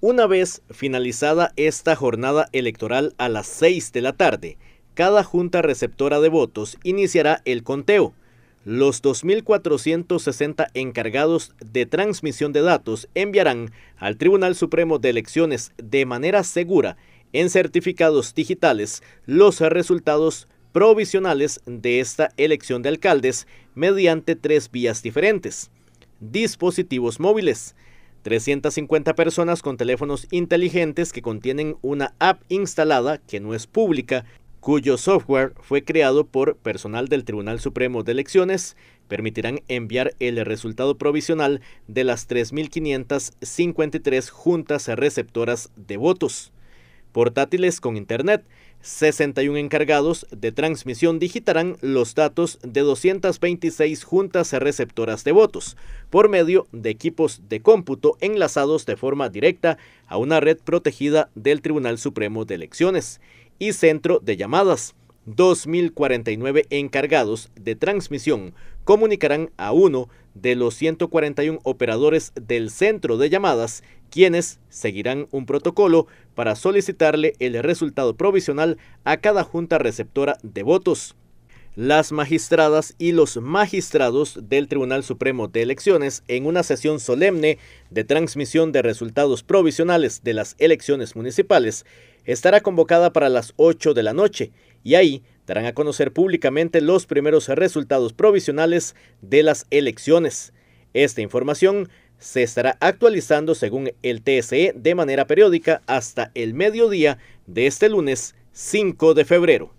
Una vez finalizada esta jornada electoral a las 6 de la tarde, cada junta receptora de votos iniciará el conteo. Los 2.460 encargados de transmisión de datos enviarán al Tribunal Supremo de Elecciones de manera segura en certificados digitales los resultados provisionales de esta elección de alcaldes mediante tres vías diferentes. Dispositivos móviles, 350 personas con teléfonos inteligentes que contienen una app instalada que no es pública, cuyo software fue creado por personal del Tribunal Supremo de Elecciones, permitirán enviar el resultado provisional de las 3.553 juntas receptoras de votos portátiles con Internet. 61 encargados de transmisión digitarán los datos de 226 juntas receptoras de votos por medio de equipos de cómputo enlazados de forma directa a una red protegida del Tribunal Supremo de Elecciones y centro de llamadas. 2.049 encargados de transmisión comunicarán a uno de los 141 operadores del centro de llamadas quienes seguirán un protocolo para solicitarle el resultado provisional a cada junta receptora de votos. Las magistradas y los magistrados del Tribunal Supremo de Elecciones, en una sesión solemne de transmisión de resultados provisionales de las elecciones municipales, estará convocada para las 8 de la noche y ahí darán a conocer públicamente los primeros resultados provisionales de las elecciones. Esta información se estará actualizando según el TSE de manera periódica hasta el mediodía de este lunes 5 de febrero.